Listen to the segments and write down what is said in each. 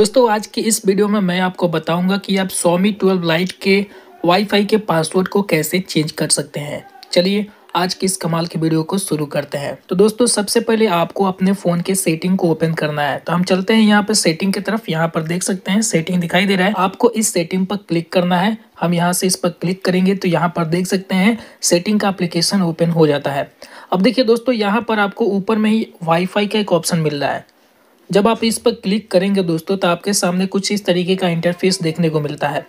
दोस्तों आज की इस वीडियो में मैं आपको बताऊंगा कि आप सोमी 12 लाइट के वाईफाई के पासवर्ड को कैसे चेंज कर सकते हैं चलिए आज की इस कमाल की वीडियो को शुरू करते हैं तो दोस्तों सबसे पहले आपको अपने फ़ोन के सेटिंग को ओपन करना है तो हम चलते हैं यहाँ पर सेटिंग की तरफ यहाँ पर देख सकते हैं सेटिंग दिखाई दे रहा है आपको इस सेटिंग पर क्लिक करना है हम यहाँ से इस पर क्लिक करेंगे तो यहाँ पर देख सकते हैं सेटिंग का अप्लीकेशन ओपन हो जाता है अब देखिए दोस्तों यहाँ पर आपको ऊपर में ही वाईफाई का एक ऑप्शन मिल रहा है जब आप इस पर क्लिक करेंगे दोस्तों तो आपके सामने कुछ इस तरीके का इंटरफेस देखने को मिलता है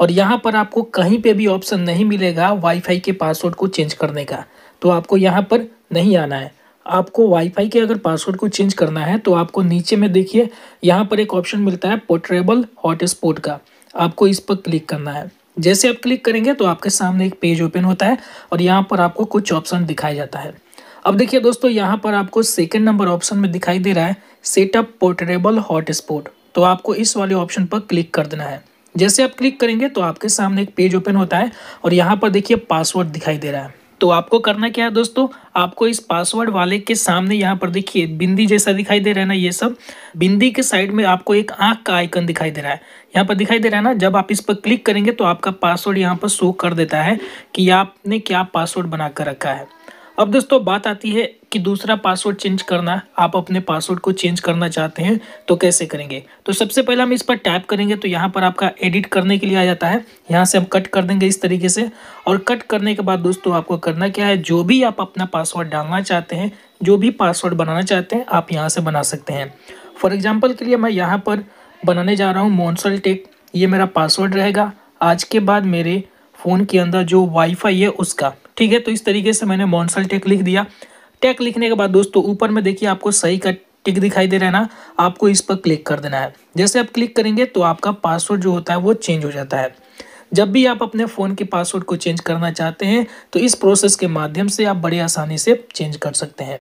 और यहाँ पर आपको कहीं पे भी ऑप्शन नहीं मिलेगा वाईफाई के पासवर्ड को चेंज करने का तो आपको यहाँ पर नहीं आना है आपको वाईफाई के अगर पासवर्ड को चेंज करना है तो आपको नीचे में देखिए यहाँ पर एक ऑप्शन मिलता है पोर्ट्रेबल हॉटस्पॉट का आपको इस पर क्लिक करना है जैसे आप क्लिक करेंगे तो आपके सामने एक पेज ओपन होता है और यहाँ पर आपको कुछ ऑप्शन दिखाया जाता है अब देखिए दोस्तों यहाँ पर आपको सेकेंड नंबर ऑप्शन में दिखाई दे रहा है सेटअप हॉट हॉटस्पॉट तो आपको इस वाले ऑप्शन पर क्लिक कर देना है जैसे आप क्लिक करेंगे तो आपके सामने एक पेज ओपन होता है और यहाँ पर देखिए पासवर्ड दिखाई दे रहा है तो आपको करना क्या है दोस्तों आपको इस पासवर्ड वाले के सामने यहाँ पर देखिए बिंदी जैसा दिखाई दे रहा है ना ये सब बिंदी के साइड में आपको एक आंख का आइकन दिखाई दे रहा है यहाँ पर दिखाई दे रहा है ना जब आप इस पर क्लिक करेंगे तो आपका पासवर्ड यहाँ पर शो कर देता है कि आपने क्या पासवर्ड बना कर रखा है अब दोस्तों बात आती है कि दूसरा पासवर्ड चेंज करना आप अपने पासवर्ड को चेंज करना चाहते हैं तो कैसे करेंगे तो सबसे पहले हम इस पर टैप करेंगे तो यहाँ पर आपका एडिट करने के लिए आ जाता है यहाँ से हम कट कर देंगे इस तरीके से और कट करने के बाद दोस्तों आपको करना क्या है जो भी आप अपना पासवर्ड डालना चाहते हैं जो भी पासवर्ड बनाना चाहते हैं आप यहाँ से बना सकते हैं फॉर एग्ज़ाम्पल के लिए मैं यहाँ पर बनाने जा रहा हूँ मोनसल टेक ये मेरा पासवर्ड रहेगा आज के बाद मेरे फ़ोन के अंदर जो वाईफाई है उसका ठीक है तो इस तरीके से मैंने मॉन्सल टेक लिख दिया टेक लिखने के बाद दोस्तों ऊपर में देखिए आपको सही का टिक दिखाई दे रहा है ना आपको इस पर क्लिक कर देना है जैसे आप क्लिक करेंगे तो आपका पासवर्ड जो होता है वो चेंज हो जाता है जब भी आप अपने फ़ोन के पासवर्ड को चेंज करना चाहते हैं तो इस प्रोसेस के माध्यम से आप बड़ी आसानी से चेंज कर सकते हैं